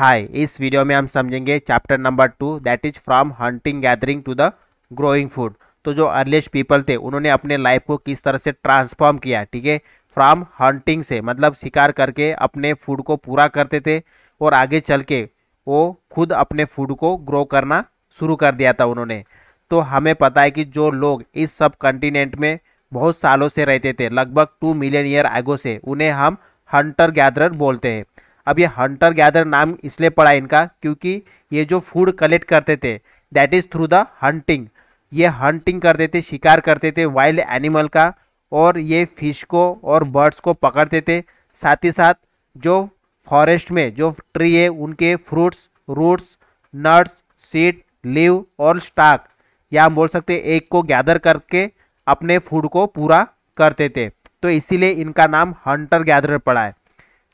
हाय इस वीडियो में हम समझेंगे chapter number two that is from hunting gathering to the growing food तो जो अर्लिएस्ट पीपल थे उन्होंने अपने लाइफ को किस तरह से ट्रांसफॉर्म किया ठीक है फ्रॉम हंटिंग से मतलब शिकार करके अपने फूड को पूरा करते थे और आगे चल के वो खुद अपने फूड को ग्रो करना शुरू कर दिया था उन्होंने तो हमें पता है कि जो लोग इस सब कंटिनेंट में बहुत सालों से रहते थे लगभग टू मिलियन ईयर आगो से उन्हें हम हंटर गैदर बोलते हैं अब ये हंटर गैदर नाम इसलिए पड़ा इनका क्योंकि ये जो फूड कलेक्ट करते थे that is through the hunting ये हंटिंग करते थे शिकार करते थे वाइल्ड एनिमल का और ये फिश को और बर्ड्स को पकड़ते थे साथ ही साथ जो फॉरेस्ट में जो ट्री है उनके fruits roots nuts seed leave और स्टाक या हम बोल सकते एक को गैदर करके अपने फूड को पूरा करते थे तो इसीलिए इनका नाम हंटर गैदर पड़ा है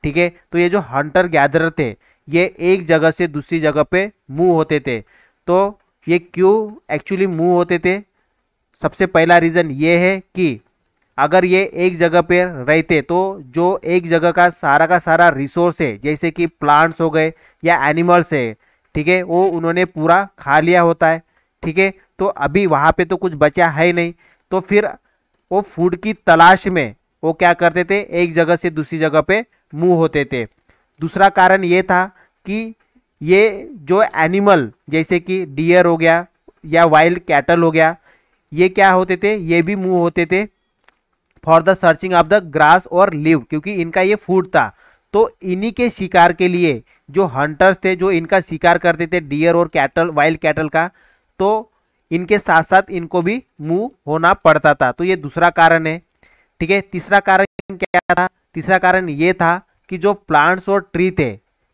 ठीक है तो ये जो हंटर गैदरर थे ये एक जगह से दूसरी जगह पे मूव होते थे तो ये क्यों एक्चुअली मूव होते थे सबसे पहला रीज़न ये है कि अगर ये एक जगह पे रहते तो जो एक जगह का सारा का सारा रिसोर्स है जैसे कि प्लांट्स हो गए या एनिमल्स है ठीक है वो उन्होंने पूरा खा लिया होता है ठीक है तो अभी वहाँ पे तो कुछ बचा है नहीं तो फिर वो फूड की तलाश में वो क्या करते थे एक जगह से दूसरी जगह पे मुँह होते थे दूसरा कारण ये था कि ये जो एनिमल जैसे कि डियर हो गया या वाइल्ड कैटल हो गया ये क्या होते थे ये भी मुँह होते थे for the searching of the grass और लिव क्योंकि इनका ये फूड था तो इन्हीं के शिकार के लिए जो हंटर्स थे जो इनका शिकार करते थे डियर और कैटल वाइल्ड कैटल का तो इनके साथ साथ इनको भी मुंह होना पड़ता था तो ये दूसरा कारण है ठीक है तीसरा कारण क्या था तीसरा कारण ये था कि जो प्लांट्स और ट्री थे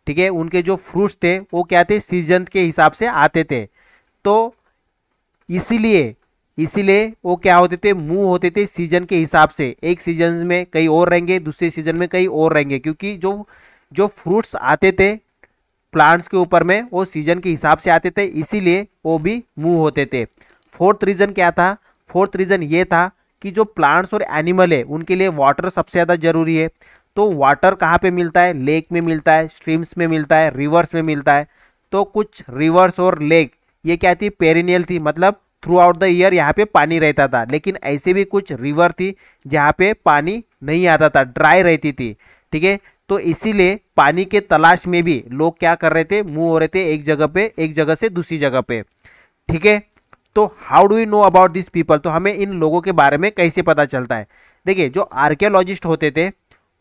ठीक है उनके जो फ्रूट्स थे वो क्या थे सीजन के हिसाब से आते थे तो इसीलिए इसीलिए वो क्या होते थे मूव होते थे सीजन के हिसाब से एक सीजन में कई और रहेंगे दूसरे सीजन में कई और रहेंगे क्योंकि जो जो फ्रूट्स आते थे प्लांट्स के ऊपर में वो सीजन के हिसाब से आते थे इसीलिए वो भी मूव होते थे फोर्थ रीज़न क्या था फोर्थ रीज़न ये था कि जो प्लांट्स और एनिमल है उनके लिए वाटर सबसे ज़्यादा ज़रूरी है तो वाटर कहाँ पे मिलता है लेक में मिलता है स्ट्रीम्स में मिलता है रिवर्स में मिलता है तो कुछ रिवर्स और लेक ये क्या थी पेरिनियल थी मतलब थ्रू आउट द ईयर यहाँ पे पानी रहता था लेकिन ऐसे भी कुछ रिवर थी जहाँ पे पानी नहीं आता था ड्राई रहती थी ठीक है तो इसीलिए पानी के तलाश में भी लोग क्या कर रहे थे मुँह हो रहे थे एक जगह पे एक जगह से दूसरी जगह पे ठीक है तो how do you know about this people तो हमें इन लोगों के बारे में कैसे पता चलता है देखिए जो आर्कियोलॉजिस्ट होते थे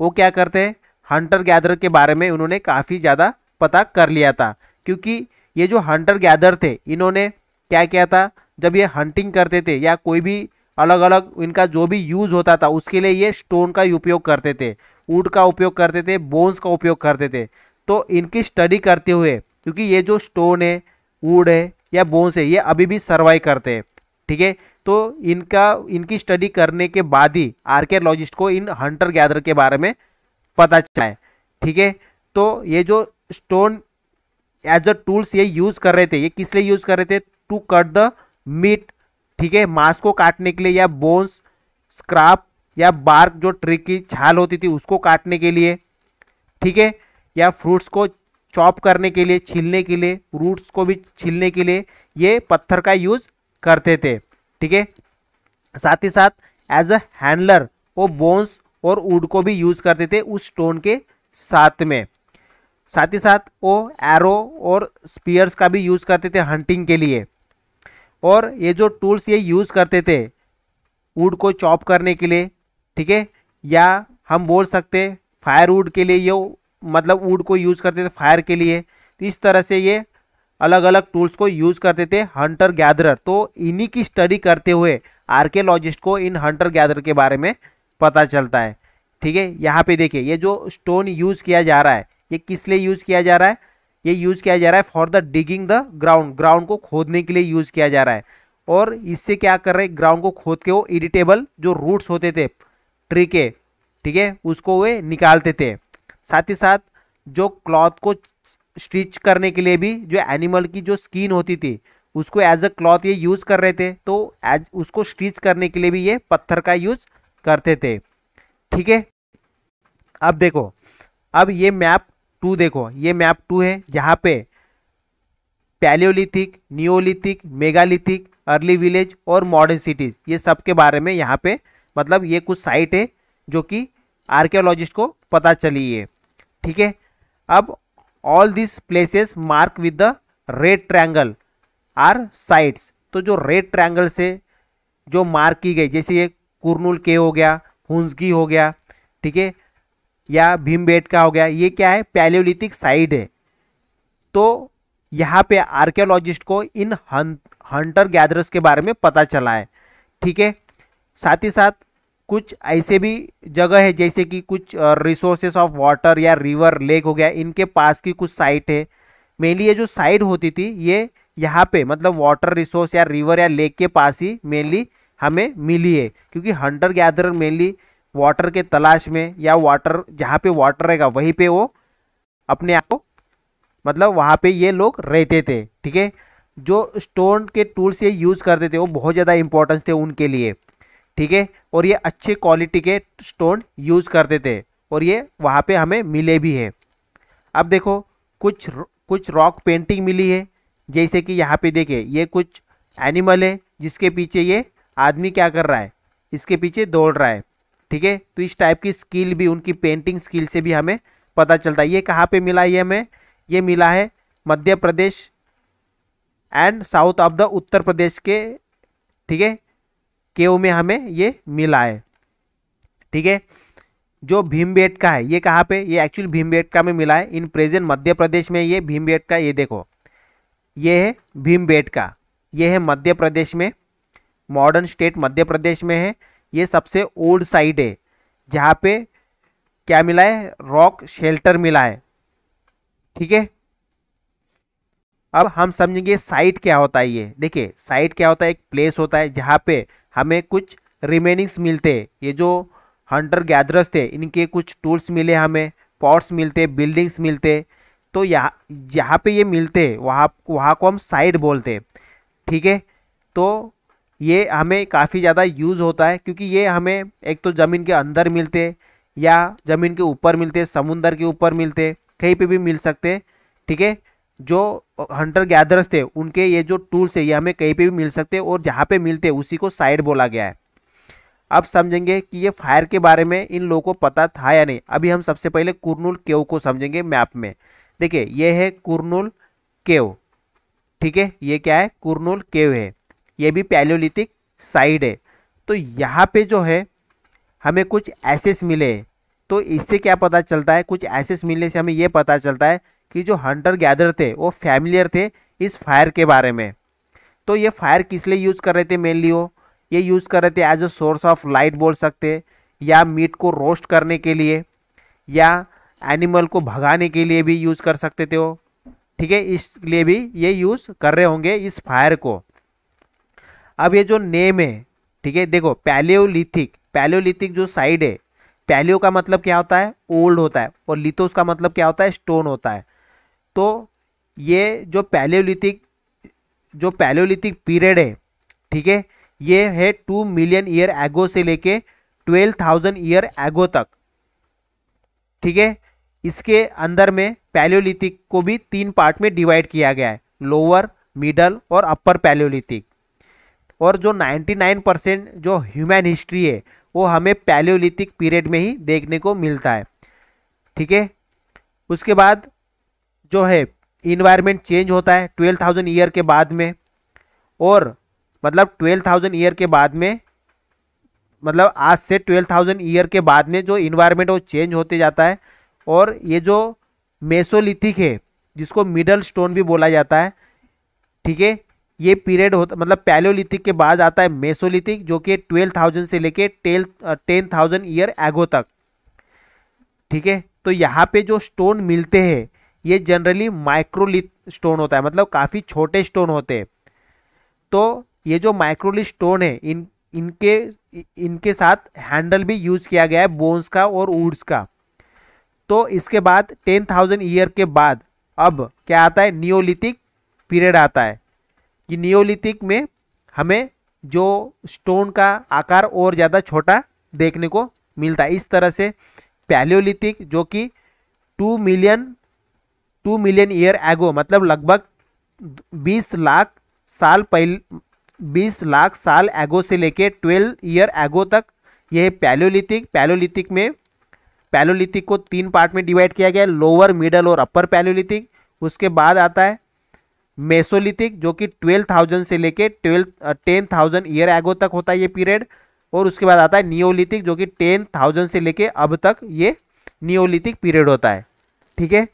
वो क्या करते हैं हंटर गैदर के बारे में उन्होंने काफ़ी ज़्यादा पता कर लिया था क्योंकि ये जो हंटर गैदर थे इन्होंने क्या किया था जब ये हंटिंग करते थे या कोई भी अलग अलग इनका जो भी यूज़ होता था उसके लिए ये स्टोन का उपयोग करते थे ऊट का उपयोग करते थे बोन्स का उपयोग करते थे तो इनकी स्टडी करते हुए क्योंकि ये जो स्टोन है ऊड है या बोन्स है ये अभी भी सर्वाइव करते हैं ठीक है तो इनका इनकी स्टडी करने के बाद ही आर्कियोलॉजिस्ट को इन हंटर गैदर के बारे में पता चला है ठीक है तो ये जो स्टोन एज अ टूल्स ये यूज़ कर रहे थे ये किस लिए यूज़ कर रहे थे टू कट द मीट ठीक है मांस को काटने के लिए या बोन्स स्क्रैप या बार्क जो ट्री की छाल होती थी उसको काटने के लिए ठीक है या फ्रूट्स को चॉप करने के लिए छीलने के लिए रूट्स को भी छीलने के लिए ये पत्थर का यूज करते थे ठीक है साथ ही साथ एज अ हैंडलर वो बोन्स और वुड को भी यूज करते थे उस स्टोन के साथ में साथ ही साथ वो एरो और स्पीयर्स का भी यूज़ करते थे हंटिंग के लिए और ये जो टूल्स ये यूज़ करते थे वुड को चॉप करने के लिए ठीक है या हम बोल सकते फायरवुड के लिए ये मतलब वुड को यूज़ करते थे फायर के लिए तो इस तरह से ये अलग अलग टूल्स को यूज़ करते थे हंटर गैदरर तो इन्हीं की स्टडी करते हुए आर्कियोलॉजिस्ट को इन हंटर गैदर के बारे में पता चलता है ठीक है यहाँ पे देखिए ये जो स्टोन यूज़ किया जा रहा है ये किस लिए यूज़ किया जा रहा है ये यूज़ किया जा रहा है for the digging the ground ground को खोदने के लिए यूज़ किया जा रहा है और इससे क्या कर रहे हैं ग्राउंड को खोद के वो इरिटेबल जो रूट्स होते थे ट्री के ठीक है उसको वे निकालते थे साथ ही साथ जो क्लॉथ को स्टिच करने के लिए भी जो एनिमल की जो स्किन होती थी उसको एज अ क्लॉथ ये यूज़ कर रहे थे तो एज उसको स्टिच करने के लिए भी ये पत्थर का यूज करते थे ठीक है अब देखो अब ये मैप टू देखो ये मैप टू है जहाँ पे Paleolithic Neolithic megalithic early village और मॉडर्न सिटीज़ ये सब के बारे में यहाँ पे मतलब ये कुछ साइट है जो कि आर्कियोलॉजिस्ट को पता चली है ठीक है अब all this places mark with the red triangle are sites तो जो रेड ट्रायंगल से जो मार्क की गई जैसे ये कुरनुल के हो गया हुंसगी हो गया ठीक है या भीम का हो गया ये क्या है पैलियोलिथिक साइड है तो यहाँ पे आर्कियोलॉजिस्ट को इन हंटर गैदर्स के बारे में पता चला है ठीक है साथ ही साथ कुछ ऐसे भी जगह है जैसे कि कुछ रिसोर्सेस ऑफ वाटर या रिवर लेक हो गया इनके पास की कुछ साइट है मेनली ये जो साइट होती थी ये यहाँ पे मतलब वाटर रिसोर्स या रिवर या लेक के पास ही मेनली हमें मिली है क्योंकि हंटर गैदर मेनली वाटर के तलाश में या वाटर जहाँ पे वाटर रहेगा वहीं पे वो अपने आप को मतलब वहाँ पे ये लोग रहते थे ठीक है जो स्टोन के टूल्स ये यूज़ करते थे वो बहुत ज़्यादा इंपॉर्टेंस थे उनके लिए ठीक है और ये अच्छे क्वालिटी के स्टोन यूज़ करते थे और ये वहाँ पे हमें मिले भी हैं अब देखो कुछ कुछ रॉक पेंटिंग मिली है जैसे कि यहाँ पे देखे ये कुछ एनिमल है जिसके पीछे ये आदमी क्या कर रहा है इसके पीछे दौड़ रहा है ठीक है तो इस टाइप की स्किल भी उनकी पेंटिंग स्किल से भी हमें पता चलता है ये कहाँ पे मिला ये हमें ये मिला है Madhya Pradesh and south of the Uttar Pradesh के ठीक है केव में हमें ये मिला है ठीक है जो भीमबेटका है ये कहाँ पे ये एक्चुअल भीमबेटका में मिला है इन प्रेजेंट मध्य प्रदेश में ये भीमबेटका ये देखो ये है भीमबेटका ये है मध्य प्रदेश में मॉडर्न स्टेट मध्य प्रदेश में है ये सबसे ओल्ड साइड है जहाँ पे क्या मिला है रॉक शेल्टर मिला है ठीक है अब हम समझेंगे साइट क्या होता है ये देखिए साइट क्या होता है एक प्लेस होता है जहाँ पे हमें कुछ रिमेनिंग्स मिलते ये जो हंटर गैदरस थे इनके कुछ टूल्स मिले हमें पॉट्स मिलते बिल्डिंग्स मिलते तो यहाँ यहाँ पे ये मिलते वहाँ वहाँ को हम साइड बोलते ठीक है तो ये हमें काफ़ी ज़्यादा यूज़ होता है क्योंकि ये हमें एक तो ज़मीन के अंदर मिलते या ज़मीन के ऊपर मिलते समुंदर के ऊपर मिलते कहीं पे भी मिल सकते ठीक है जो हंटर गैदर्स थे उनके ये जो टूल्स है ये हमें कहीं पे भी मिल सकते हैं और जहाँ पे मिलते हैं उसी को साइड बोला गया है अब समझेंगे कि ये फायर के बारे में इन लोगों को पता था या नहीं अभी हम सबसे पहले कुरनुल केव को समझेंगे मैप में देखिए ये है कुरनुल केव ठीक है ये क्या है कुरनुल केव है ये भी पैलोलिथिक साइड है तो यहाँ पर जो है हमें कुछ एसेस मिले तो इससे क्या पता चलता है कुछ एसेस मिलने से हमें ये पता चलता है कि जो हंटर गैदर थे वो फैमिलियर थे इस फायर के बारे में तो ये फायर किस लिए यूज़ कर रहे थे मेनली वो ये यूज़ कर रहे थे as a source of light बोल सकते या मीट को रोस्ट करने के लिए या एनिमल को भगाने के लिए भी यूज़ कर सकते थे वो ठीक है इसलिए भी ये यूज़ कर रहे होंगे इस फायर को अब ये जो नेम है ठीक है देखो पैलियोलिथिक पैलियोलिथिक जो साइड है पैलियो का मतलब क्या होता है ओल्ड होता है और लिथोस का मतलब क्या होता है स्टोन होता है तो ये जो पैलियोलिथिक जो पैलियोलिथिक पीरियड है ठीक है ये है टू मिलियन ईयर एगो से लेके ट्वेल्व थाउजेंड ईयर एगो तक ठीक है इसके अंदर में पैलियोलिथिक को भी तीन पार्ट में डिवाइड किया गया है लोअर मिडल और अपर पैलियोलिथिक और जो 99 परसेंट जो ह्यूमन हिस्ट्री है वो हमें पैलियोलिथिक पीरियड में ही देखने को मिलता है ठीक है उसके बाद जो है इन्वायरमेंट चेंज होता है ट्वेल्व थाउजेंड ईयर के बाद में और मतलब ट्वेल्व थाउजेंड ईयर के बाद में मतलब आज से ट्वेल्व थाउजेंड ईयर के बाद में जो इन्वायरमेंट वो चेंज होते जाता है और ये जो मेसोलिथिक है जिसको मिडल स्टोन भी बोला जाता है ठीक है ये पीरियड होता मतलब पैलोलिथिक के बाद आता है मेसोलिथिक जो कि ट्वेल्व थाउजेंड से लेके टेल टेन थाउजेंड ईयर एगो तक ठीक है तो यहाँ पे जो स्टोन मिलते हैं ये जनरली माइक्रोलिथ स्टोन होता है मतलब काफ़ी छोटे स्टोन होते हैं तो ये जो माइक्रोलिथ स्टोन है इन इनके इनके साथ हैंडल भी यूज किया गया है बोन्स का और वुड्स का तो इसके बाद टेन थाउजेंड ईयर के बाद अब क्या आता है नियोलिथिक पीरियड आता है कि नियोलिथिक में हमें जो स्टोन का आकार और ज़्यादा छोटा देखने को मिलता है इस तरह से पैलियोलिथिक जो कि two million two million year ago मतलब लगभग बीस लाख साल पहले बीस लाख साल एगो से लेके ट्वेल्व ईयर एगो तक यह पैलोलिथिक पैलोलिथिक में पैलोलिथिक को तीन पार्ट में डिवाइड किया गया है लोअर मिडल और अपर पैलोलिथिक उसके बाद आता है मेसोलिथिक जो कि ट्वेल्व थाउजेंड से लेके ट्वेल्व टेन थाउजेंड ईयर एगो तक होता है ये पीरियड और उसके बाद आता है नियोलिथिक जो कि टेन थाउजेंड से लेके अब तक ये नियोलिथिक पीरियड होता है ठीक है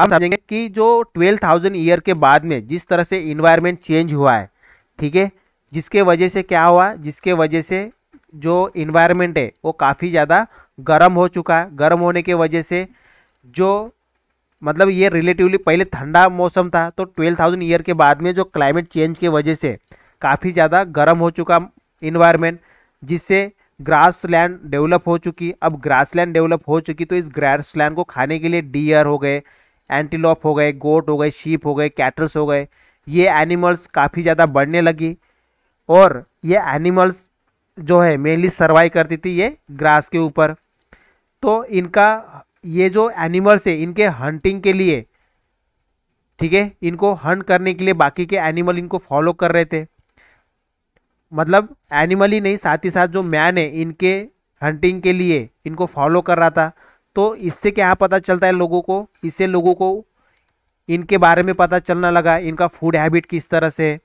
अब समझेंगे कि जो ट्वेल्व थाउजेंड ईयर के बाद में जिस तरह से इन्वायरमेंट चेंज हुआ है ठीक है जिसके वजह से क्या हुआ जिसके वजह से जो इन्वायरमेंट है वो काफ़ी ज़्यादा गर्म हो चुका है गर्म होने के वजह से जो मतलब ये रिलेटिवली पहले ठंडा मौसम था तो ट्वेल्व थाउजेंड ईयर के बाद में जो क्लाइमेट चेंज के वजह से काफ़ी ज़्यादा गर्म हो चुका इन्वायरमेंट जिससे ग्रास लैंड डेवलप हो चुकी अब ग्रास लैंड डेवलप हो चुकी तो इस ग्रास लैंड को खाने के लिए डियर हो गए एंटीलॉप हो गए गोट हो गए शीप हो गए कैटल्स हो गए ये एनिमल्स काफ़ी ज़्यादा बढ़ने लगी और ये एनिमल्स जो है मेनली सर्वाइव करती थी ये ग्रास के ऊपर तो इनका ये जो एनिमल्स है इनके हंटिंग के लिए ठीक है इनको हंट करने के लिए बाकी के एनिमल इनको फॉलो कर रहे थे मतलब एनिमल ही नहीं साथ ही साथ जो मैन है इनके हंटिंग के लिए इनको फॉलो कर रहा था तो इससे क्या पता चलता है लोगों को इससे लोगों को इनके बारे में पता चलना लगा इनका फूड हैबिट किस तरह से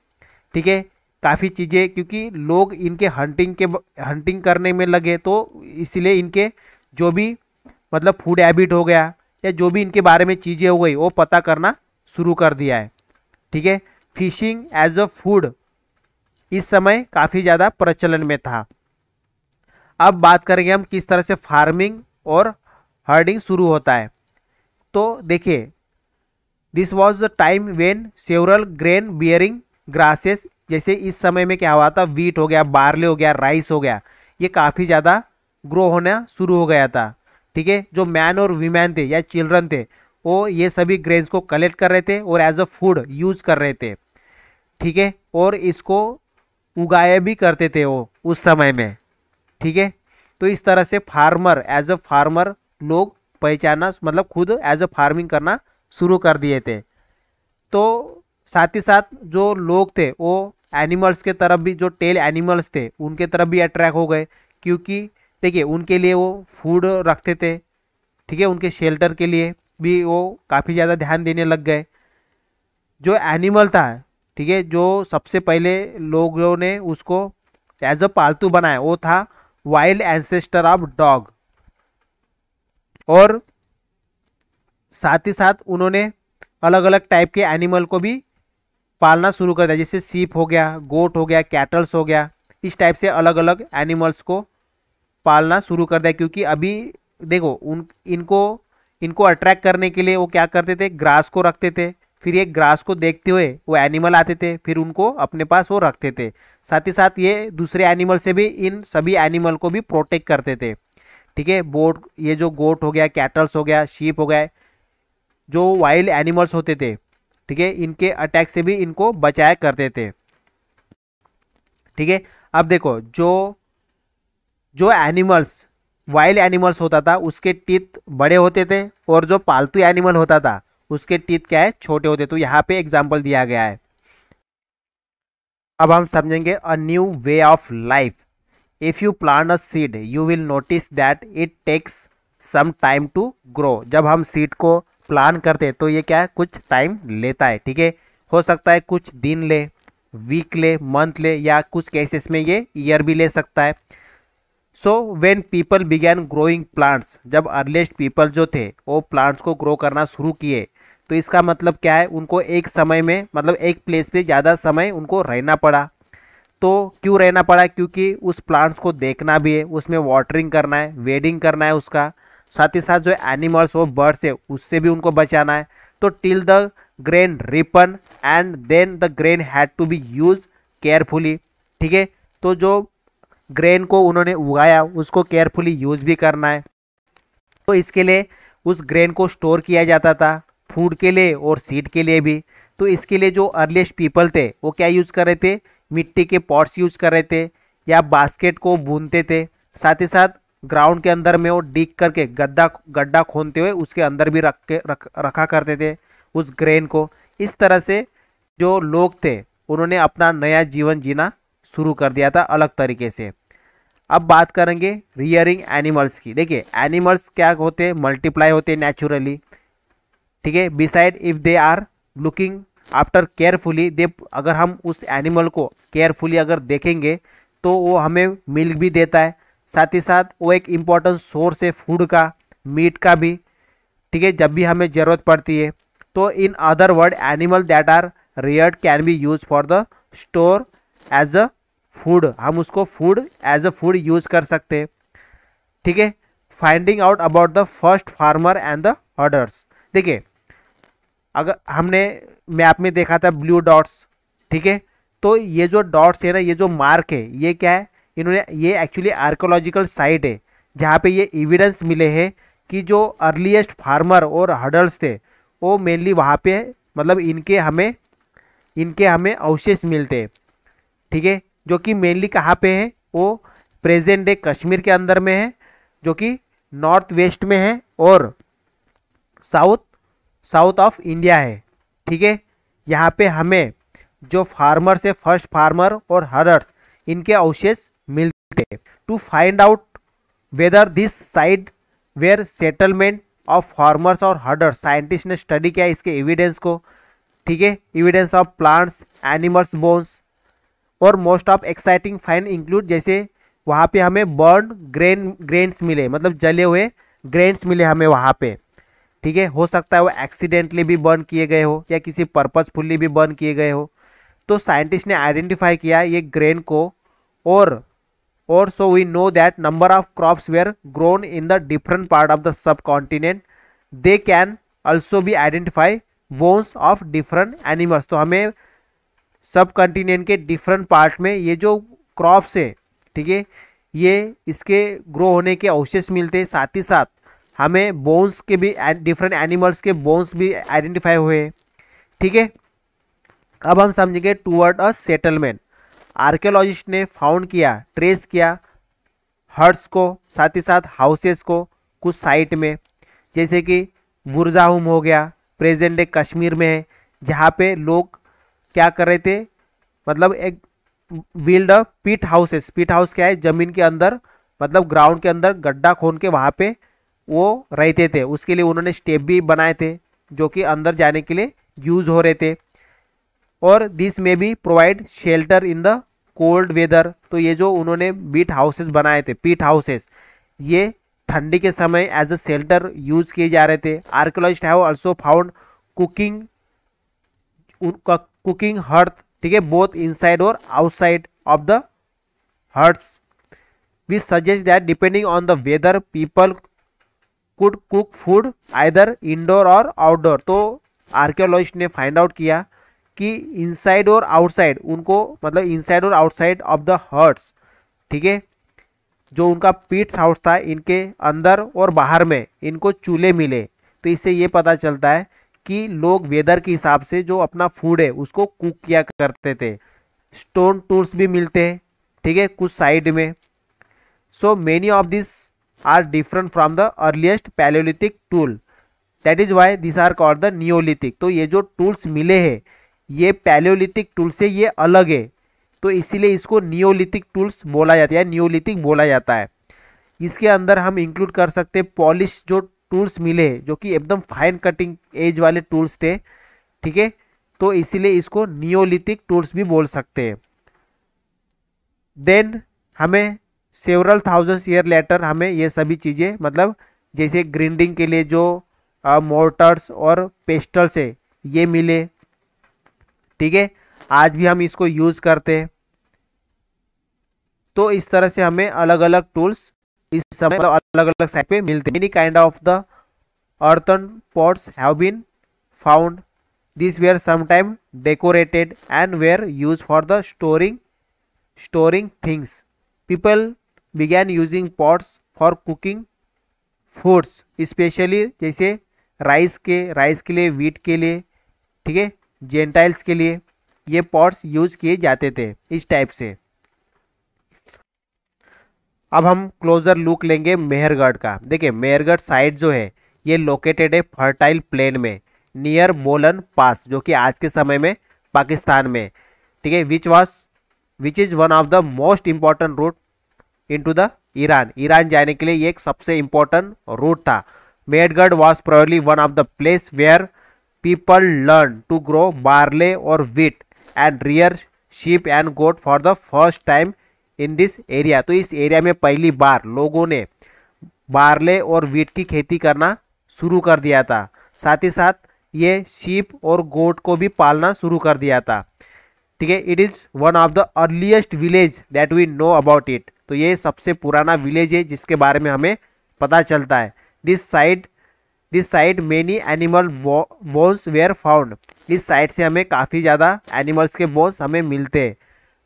ठीक है काफ़ी चीज़ें क्योंकि लोग इनके हंटिंग के हंटिंग करने में लगे तो इसलिए इनके जो भी मतलब फूड हैबिट हो गया या जो भी इनके बारे में चीज़ें हो गई वो पता करना शुरू कर दिया है ठीक है फिशिंग एज अ फूड इस समय काफ़ी ज़्यादा प्रचलन में था अब बात करेंगे हम किस तरह से फार्मिंग और हर्डिंग शुरू होता है तो देखिए this was the time when several grain bearing grasses जैसे इस समय में क्या हुआ था वीट हो गया बार्ले हो गया राइस हो गया ये काफ़ी ज़्यादा ग्रो होना शुरू हो गया था ठीक है जो मैन और वीमैन थे या चिल्ड्रन थे वो ये सभी ग्रेन्स को कलेक्ट कर रहे थे और एज अ फूड यूज कर रहे थे ठीक है और इसको उगाया भी करते थे वो उस समय में ठीक है तो इस तरह से फार्मर एज अ फार्मर लोग पहचाना मतलब खुद एज अ फार्मिंग करना शुरू कर दिए थे तो साथ ही साथ जो लोग थे वो एनिमल्स के तरफ भी जो टेल एनिमल्स थे उनके तरफ भी अट्रैक्ट हो गए क्योंकि देखिए उनके लिए वो फूड रखते थे ठीक है उनके शेल्टर के लिए भी वो काफ़ी ज़्यादा ध्यान देने लग गए जो एनिमल था ठीक है जो सबसे पहले लोगों ने उसको एज अ पालतू बनाया वो था वाइल्ड एंसेस्टर ऑफ डॉग और साथ ही साथ उन्होंने अलग अलग टाइप के एनिमल को भी पालना शुरू कर दिया जैसे सीप हो गया गोट हो गया कैटल्स हो गया इस टाइप से अलग अलग एनिमल्स को पालना शुरू कर दिया क्योंकि अभी देखो उन इनको इनको अट्रैक्ट करने के लिए वो क्या करते थे ग्रास को रखते थे फिर ये ग्रास को देखते हुए वो एनिमल आते थे फिर उनको अपने पास वो रखते थे साथ ही साथ ये दूसरे एनिमल से भी इन सभी एनिमल को भी प्रोटेक्ट करते थे ठीक है बोट ये जो गोट हो गया कैटल्स हो गया शीप हो गए जो वाइल्ड एनिमल्स होते थे ठीक है इनके अटैक से भी इनको बचाया करते थे ठीक है अब देखो जो जो एनिमल्स वाइल्ड एनिमल्स होता था उसके टीथ बड़े होते थे और जो पालतू एनिमल होता था उसके टीथ क्या है छोटे होते तो यहाँ पे एग्जाम्पल दिया गया है अब हम समझेंगे a new way of life if you plan a seed you will notice that it takes some time to grow जब हम सीड को प्लान करते हैं तो ये क्या है कुछ टाइम लेता है ठीक है हो सकता है कुछ दिन ले वीक ले मंथ ले या कुछ केसेस में ये ईयर भी ले सकता है so when people began growing plants जब अर्लीस्ट पीपल जो थे वो प्लांट्स को ग्रो करना शुरू किए तो इसका मतलब क्या है उनको एक समय में मतलब एक प्लेस पे ज़्यादा समय उनको रहना पड़ा तो क्यों रहना पड़ा क्योंकि उस प्लांट्स को देखना भी है उसमें वाटरिंग करना है वेडिंग करना है उसका साथ ही साथ जो एनिमल्स और बर्ड्स है उससे भी उनको बचाना है तो till the grain ripen and then the grain had to be use carefully ठीक है तो जो ग्रेन को उन्होंने उगाया उसको केयरफुली यूज़ भी करना है तो इसके लिए उस ग्रेन को स्टोर किया जाता था फूड के लिए और सीड के लिए भी तो इसके लिए जो अर्लीस्ट पीपल थे वो क्या यूज़ कर रहे थे मिट्टी के पॉट्स यूज कर रहे थे या बास्केट को बूनते थे साथ ही साथ ग्राउंड के अंदर में वो डिग करके गड्ढा गड्ढा खोदते हुए उसके अंदर भी रख के रख रखा करते थे उस ग्रेन को इस तरह से जो लोग थे उन्होंने अपना नया जीवन जीना शुरू कर दिया था अलग तरीके से अब बात करेंगे रियरिंग एनिमल्स की देखिए एनिमल्स क्या होते हैं मल्टीप्लाई होते हैं नेचुरली ठीक है beside if they are looking after carefully they अगर हम उस एनिमल को केयरफुली अगर देखेंगे तो वो हमें मिल्क भी देता है साथ ही साथ वो एक इम्पॉर्टेंट सोर्स है फूड का मीट का भी ठीक है जब भी हमें ज़रूरत पड़ती है तो in other word animal that are reared can be use for the store as a food हम उसको food as a food use कर सकते हैं ठीक है finding out about the first farmer and the herders देखिए अगर हमने मैप में देखा था ब्लू डॉट्स ठीक है तो ये जो डॉट्स है ना ये जो मार्क है ये क्या है इन्होंने ये एक्चुअली आर्कोलॉजिकल साइट है जहाँ पे ये एविडेंस मिले हैं कि जो अर्लीस्ट फार्मर और हडल्स थे वो मेनली वहाँ पे मतलब इनके हमें इनके हमें अवशेष मिलते हैं ठीक है जो कि मेनली कहाँ पे है वो प्रेजेंट डे कश्मीर के अंदर में है जो कि नॉर्थ वेस्ट में है और साउथ साउथ ऑफ इंडिया है ठीक है यहाँ पे हमें जो फार्मर से फर्स्ट फार्मर और हरर्स इनके अवशेष मिलते to find out whether this side were settlement of farmers और हर्डर्स साइंटिस्ट ने स्टडी किया इसके एविडेंस को ठीक है evidence of plants animals bones और most of exciting find include जैसे वहाँ पे हमें बर्न ग्रेन ग्रेन्स मिले मतलब जले हुए ग्रेन्स मिले हमें वहाँ पे ठीक है हो सकता है वो एक्सीडेंटली भी बर्न किए गए हो या किसी पर्पजफुल्ली भी बर्न किए गए हो तो साइंटिस्ट ने आइडेंटिफाई किया ये ग्रेन को और और so we know that number of crops were grown in the different part of the subcontinent they can also भी identify bones of different animals तो हमें सब कॉन्टिनेंट के डिफरेंट पार्ट में ये जो क्रॉप्स है ठीक है ये इसके ग्रो होने के अवशेष मिलते हैं साथ ही साथ हमें बोन्स के भी डिफरेंट एनिमल्स के बोन्स भी आइडेंटिफाई हुए ठीक है अब हम समझेंगे टूवर्ड अ सेटलमेंट आर्कियोलॉजिस्ट ने फाउंड किया ट्रेस किया हर्ट्स को साथ ही साथ हाउसेस को कुछ साइट में जैसे कि बुरजाहम हो गया प्रेजेंट डे कश्मीर में है जहाँ पे लोग क्या कर रहे थे मतलब एक बिल्ड अ पीट हाउसेस पीट हाउस क्या है ज़मीन के अंदर मतलब ग्राउंड के अंदर गड्ढा खोन के वहाँ पे वो रहते थे उसके लिए उन्होंने स्टेप भी बनाए थे जो कि अंदर जाने के लिए यूज़ हो रहे थे और दिस में भी provide shelter in the cold weather तो ये जो उन्होंने बीट हाउसेस बनाए थे पीट हाउसेस ये ठंडी के समय एज अ शेल्टर यूज किए जा रहे थे archaeologist have also found cooking उनका कुकिंग हर्थ ठीक है बोथ इनसाइड और outside of the huts we suggest that depending on the weather people could cook food either indoor और आउटडोर तो आर्कियोलॉजिस्ट ने फाइंड आउट किया कि इनसाइड और आउटसाइड उनको मतलब इनसाइड और आउटसाइड ऑफ द हर्ट्स ठीक है जो उनका पीट्स हाउस था इनके अंदर और बाहर में इनको चूल्हे मिले तो इससे ये पता चलता है कि लोग वेदर के हिसाब से जो अपना फूड है उसको कुक किया करते थे स्टोन टूल्स भी मिलते हैं ठीक है कुछ साइड में so many of this are different from the earliest Paleolithic tool. That is why this are called the Neolithic तो ये जो टूल्स मिले हैं ये पैलियोलिथिक टूल से ये अलग है तो इसीलिए इसको नियोलिथिक टूल्स बोला जाता है नियोलिथिक बोला जाता है इसके अंदर हम इंक्लूड कर सकते हैं पॉलिश जो टूल्स मिले जो कि एकदम फाइन कटिंग एज वाले टूल्स थे ठीक है तो इसीलिए इसको नियोलिथिक टूल्स भी बोल सकते हैं देन हमें सेवरल थाउजेंड्स ईयर लेटर हमें ये सभी चीज़ें मतलब जैसे ग्रिंडिंग के लिए जो मोटर्स और पेस्टल्स है ये मिले ठीक है आज भी हम इसको यूज़ करते हैं तो इस तरह से हमें अलग अलग टूल्स इस समय मतलब अलग अलग साइड पे मिलते many kind of the earthen pots have been found this were sometime decorated and were use for the storing storing things people began using pots for cooking foods specially जैसे rice के rice के लिए wheat के लिए ठीक है Gentiles के लिए ये पॉट्स यूज किए जाते थे इस टाइप से अब हम क्लोजर लुक लेंगे मेहरगढ़ का देखिए मेहरगढ़ साइड जो है ये लोकेटेड है फर्टाइल प्लेन में नियर मोलन पास जो कि आज के समय में पाकिस्तान में ठीक है which was which is one of the most important route into the Iran Iran जाने के लिए ये एक सबसे इंपॉर्टेंट रूट था Mehrgarh was probably one of the place where people learn to grow barley और wheat and rear sheep and goat for the first time in this area तो इस एरिया में पहली बार लोगों ने बार्ले और वीट की खेती करना शुरू कर दिया था साथ ही साथ ये शीप और गोट को भी पालना शुरू कर दिया था ठीक है it is one of the earliest village that we know about it तो ये सबसे पुराना विलेज है जिसके बारे में हमें पता चलता है this side this side many animal bones were found इस साइड से हमें काफ़ी ज़्यादा एनिमल्स के बोन्स हमें मिलते हैं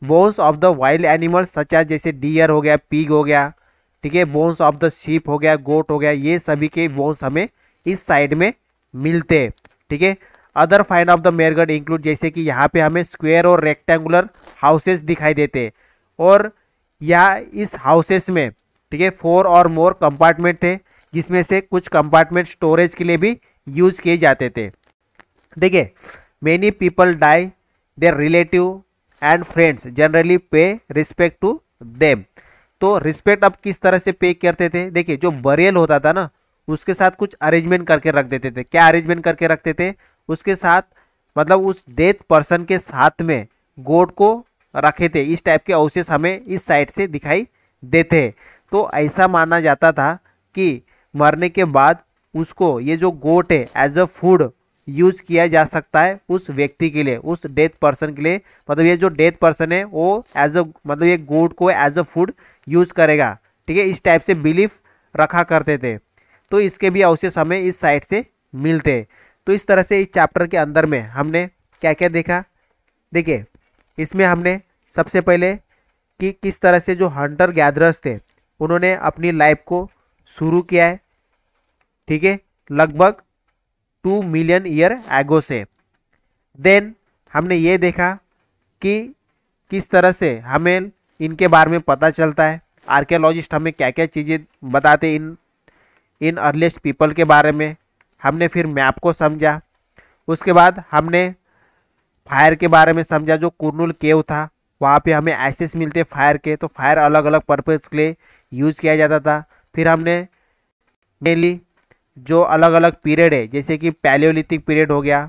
bones of the wild animals such as जैसे डियर हो गया पीग हो गया ठीक है बोन्स ऑफ द शीप हो गया गोट हो गया ये सभी के बोन्स हमें इस साइड में मिलते हैं ठीक है other find of the Mehrgarh include जैसे कि यहाँ पे हमें स्क्वेयर और रेक्टेंगुलर हाउसेस दिखाई देते हैं और या इस हाउसेस में ठीक है फोर और मोर कंपार्टमेंट थे जिसमें से कुछ कंपार्टमेंट स्टोरेज के लिए भी यूज किए जाते थे देखिए many people die their relative and friends generally pay respect to them तो रिस्पेक्ट अब किस तरह से पे करते थे देखिए जो बरियल होता था ना उसके साथ कुछ अरेंजमेंट करके रख देते थे क्या अरेंजमेंट करके रखते थे उसके साथ मतलब उस डेथ पर्सन के साथ में गोड को रखे थे इस टाइप के अवशेष हमें इस साइड से दिखाई देते हैं तो ऐसा माना जाता था कि मरने के बाद उसको ये जो गोट है एज अ फूड यूज किया जा सकता है उस व्यक्ति के लिए उस डेथ पर्सन के लिए मतलब ये जो डेथ पर्सन है वो एज अ मतलब ये गोट को एज अ फूड यूज करेगा ठीक है इस टाइप से बिलीफ रखा करते थे तो इसके भी अवशेष हमें इस साइड से मिलते तो इस तरह से इस चैप्टर के अंदर में हमने क्या क्या देखा देखिए इसमें हमने सबसे पहले कि किस तरह से जो हंटर गैदरर्स थे उन्होंने अपनी लाइफ को शुरू किया है ठीक है लगभग टू मिलियन ईयर एगो से देन हमने ये देखा कि किस तरह से हमें इनके बारे में पता चलता है आर्कियोलॉजिस्ट हमें क्या क्या चीज़ें बताते इन इन अर्लीस्ट पीपल के बारे में हमने फिर मैप को समझा उसके बाद हमने फायर के बारे में समझा जो कुरनुल केव था वहाँ पे हमें एसेस मिलते फायर के तो फायर अलग अलग पर्पज़ के लिए यूज़ किया जाता था फिर हमने मेनली जो अलग अलग पीरियड है जैसे कि पैलियोलिथिक पीरियड हो गया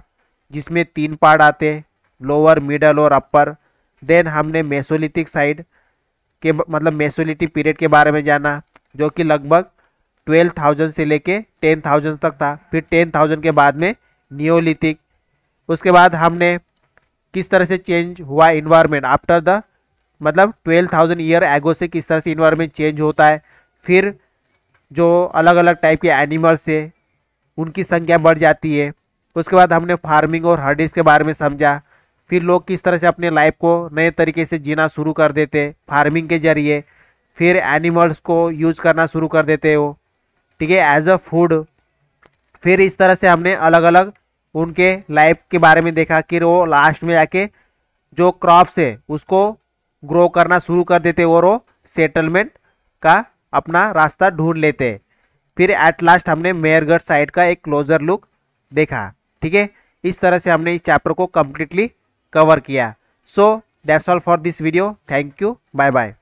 जिसमें तीन पार्ट आते लोअर मिडल और अपर देन हमने मेसोलिथिक साइड के मतलब मेसोलिथिक पीरियड के बारे में जाना जो कि लगभग ट्वेल्व थाउजेंड से लेके टेन थाउजेंड तक था फिर टेन थाउजेंड के बाद में नियोलिथिक उसके बाद हमने किस तरह से चेंज हुआ इन्वायरमेंट आफ्टर द मतलब ट्वेल्व थाउजेंड ईयर एगो से किस तरह से इन्वायरमेंट चेंज होता है फिर जो अलग अलग टाइप के एनिमल्स है उनकी संख्या बढ़ जाती है उसके बाद हमने फार्मिंग और हर्डिस के बारे में समझा फिर लोग किस तरह से अपने लाइफ को नए तरीके से जीना शुरू कर देते फार्मिंग के जरिए फिर एनिमल्स को यूज़ करना शुरू कर देते हो ठीक है एज अ फूड फिर इस तरह से हमने अलग अलग उनके लाइफ के बारे में देखा कि वो लास्ट में जाके जो क्रॉप्स है उसको ग्रो करना शुरू कर देते और वो सेटलमेंट का अपना रास्ता ढूंढ लेते फिर एट लास्ट हमने मेयरगढ़ साइड का एक क्लोजर लुक देखा ठीक है इस तरह से हमने इस चैप्टर को कम्प्लीटली कवर किया so that's all for this video thank you bye bye